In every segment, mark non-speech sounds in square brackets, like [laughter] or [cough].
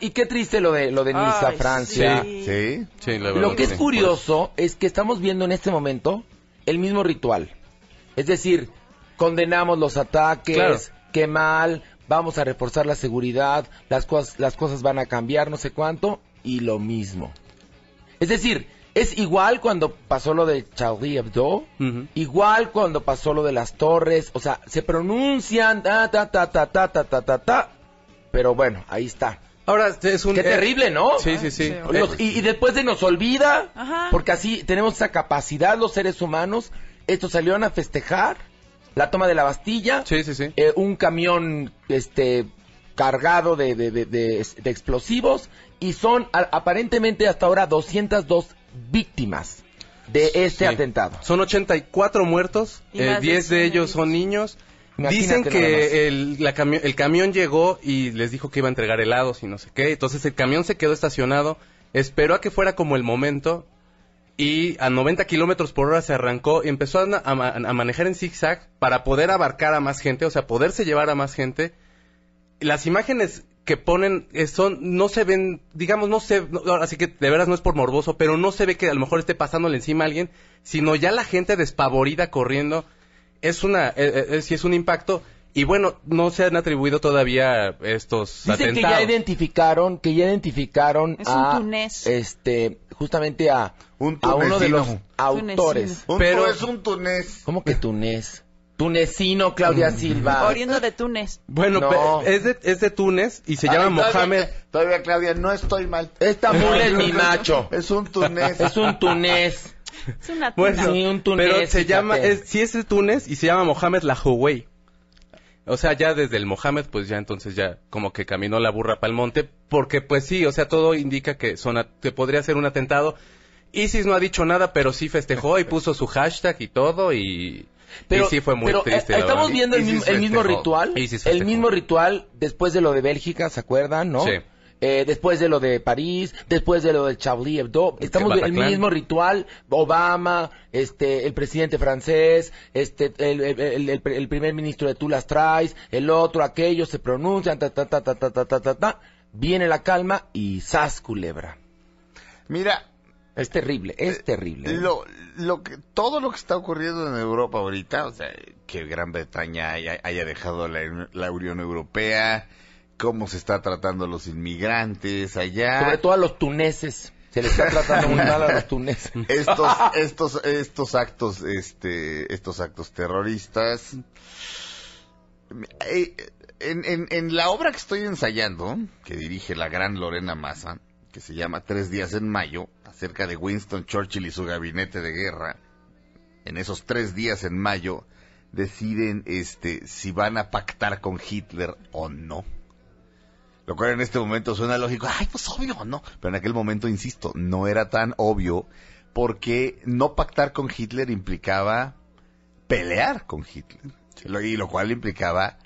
y qué triste lo de lo de Niza, Francia. Sí, sí, Lo que es curioso es que estamos viendo en este momento el mismo ritual. Es decir, condenamos los ataques, qué mal, vamos a reforzar la seguridad, las cosas, las cosas van a cambiar, no sé cuánto, y lo mismo. Es decir, es igual cuando pasó lo de Charlie Hebdo, igual cuando pasó lo de las torres, o sea, se pronuncian ta ta ta ta ta ta ta, ta pero bueno, ahí está. Ahora es un... Qué eh, terrible, ¿no? Sí, sí, sí. Eh, y, después de nos olvida, porque así tenemos esa capacidad los seres humanos. Estos salieron a festejar la toma de la Bastilla. Sí, sí, sí. Eh, un camión este, cargado de, de, explosivos y son aparentemente hasta ahora 202 víctimas de este atentado. Son 84 muertos, diez 10 de ellos son niños Dicen que el, camión llegó y les dijo que iba a entregar helados y no sé qué. Entonces el camión se quedó estacionado, esperó a que fuera como el momento y a 90 kilómetros por hora se arrancó y empezó a, manejar en zigzag para poder abarcar a más gente, o sea, poderse llevar a más gente. Las imágenes que ponen eh, son no se ven, digamos, no se, así que de veras no es por morboso, pero no se ve que a lo mejor esté pasándole encima a alguien, sino ya la gente despavorida corriendo es una, eh, eh, eh, si es un impacto. Y bueno, no se han atribuido todavía estos Dicen que ya identificaron, que ya identificaron es a, este, justamente a, un a uno de los autores. pero es un tunés. ¿Cómo que tunés? Tunecino Claudia mm. Silva. Oriundo de Túnez. Bueno, es, de, es de Túnez y se llama Mohamed. Todavía Claudia, no estoy mal. Esta mula es mi macho. [laughs] Es un tunés. Es un tunés. Es un túnez, pero se llama, si es el Túnez y se llama Mohamed la Huawei. O sea, ya desde el Mohamed, pues ya entonces ya como que caminó la burra para el monte, porque pues sí, o sea, todo indica que, podría ser un atentado. ISIS no ha dicho nada, pero sí festejó y puso su hashtag y todo y, pero, sí fue muy eh, triste. estamos viendo el, mismo, el mismo, ritual, el mismo ritual después de lo de Bélgica, ¿se acuerdan? ¿No? Sí. Eh, después de lo de París, después de lo de Charlie Hebdo, estamos en el mismo ritual, Obama, este, el presidente francés, este, el, primer ministro de Tú las traes, el otro, aquellos se pronuncian, ta, ta, ta, ta, ta, ta, ta, ta, ta, viene la calma y sas culebra. Mira, es terrible, es eh, terrible. ¿eh? Lo, lo que, todo lo que está ocurriendo en Europa ahorita, o sea, que Gran Bretaña haya, dejado la, Unión Europea, cómo se está tratando a los inmigrantes allá. Sobre todo a los tuneses. Se les está tratando muy mal a los tuneses. [laughs] Estos, [laughs] estos, estos actos, este, estos actos terroristas. Eh, en, la obra que estoy ensayando, que dirige la gran Lorena Massa, que se llama Tres días en mayo, acerca de Winston Churchill y su gabinete de guerra, en esos tres días en mayo deciden este si van a pactar con Hitler o no. Lo cual en este momento suena lógico, ay, pues obvio, ¿no? Pero en aquel momento, insisto, no era tan obvio porque no pactar con Hitler implicaba pelear con Hitler. Y lo cual implicaba,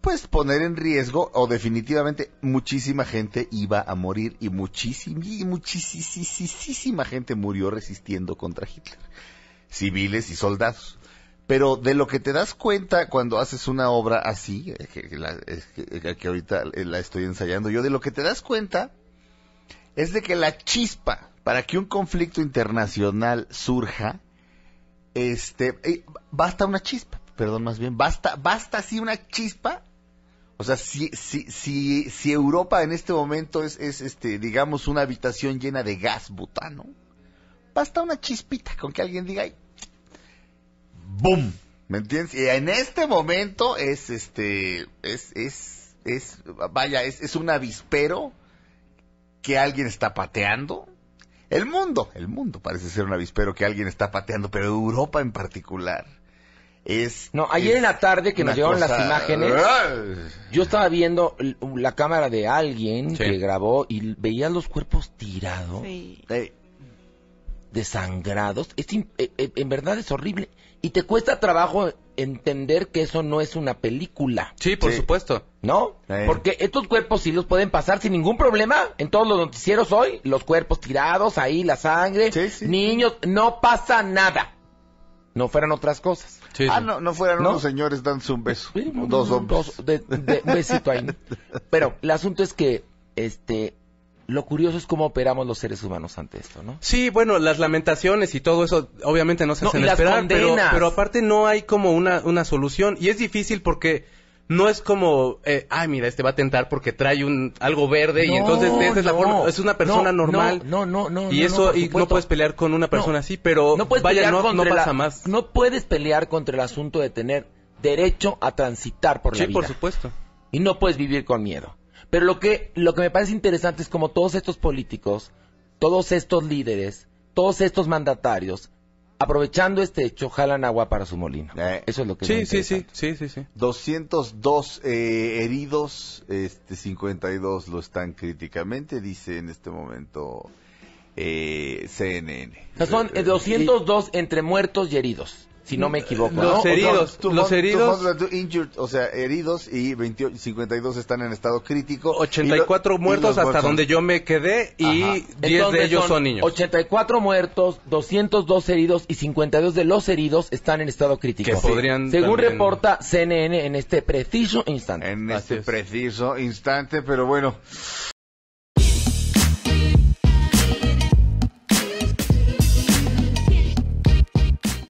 pues, poner en riesgo o definitivamente muchísima gente iba a morir y muchísima, y muchísima gente murió resistiendo contra Hitler. Civiles y soldados. Pero de lo que te das cuenta cuando haces una obra así, eh, eh, eh, que, ahorita la estoy ensayando yo, de lo que te das cuenta es de que la chispa para que un conflicto internacional surja, este, basta una chispa, perdón más bien, basta, basta así una chispa. O sea, si, si, si, si Europa en este momento es, es, este, digamos, una habitación llena de gas butano, basta una chispita con que alguien diga, ay, boom. ¿Me entiendes? Y en este momento es este, es, es, es, vaya, es, es un avispero que alguien está pateando. El mundo, el mundo parece ser un avispero que alguien está pateando, pero Europa en particular. Es, no, ayer en la tarde que nos llegaron las imágenes, yo estaba viendo la cámara de alguien que grabó y veían los cuerpos tirados. Eh, desangrados. E, e, en verdad es horrible. Y te cuesta trabajo entender que eso no es una película. Sí, por supuesto. ¿No? Porque estos cuerpos sí los pueden pasar sin ningún problema. En todos los noticieros hoy, los cuerpos tirados, ahí la sangre, niños, no pasa nada. No fueran otras cosas. ah, no, no fueran unos señores dándose un beso. dos hombres. Dos, besito ahí. [laughs] Pero el asunto es que este lo curioso es cómo operamos los seres humanos ante esto, ¿no? Sí, bueno, las lamentaciones y todo eso obviamente no se hacen pero, aparte no hay como una, una, solución y es difícil porque no es como, eh, ay, mira, este va a tentar porque trae un algo verde y entonces es la es una persona normal. No, no, no, Y eso y no puedes pelear con una persona así, pero vaya, no, pasa más. No puedes pelear contra el asunto de tener derecho a transitar por la vida. Sí, por supuesto. Y no puedes vivir con miedo. Pero lo que, lo que me parece interesante es como todos estos políticos, todos estos líderes, todos estos mandatarios, aprovechando este hecho, jalan agua para su molino. Eh. Eso es lo que sí, sí, sí, sí, sí, 202 eh, heridos, este 52 lo están críticamente, dice en este momento eh, CNN. O son 202 entre muertos y heridos si no me equivoco. Los heridos, los heridos. o sea, heridos y 52 están en estado crítico. 84 muertos hasta donde yo me quedé y 10 de ellos son, niños. 84 muertos, 202 heridos y 52 de los heridos están en estado crítico. Según reporta CNN en este preciso instante. En este preciso instante, pero bueno.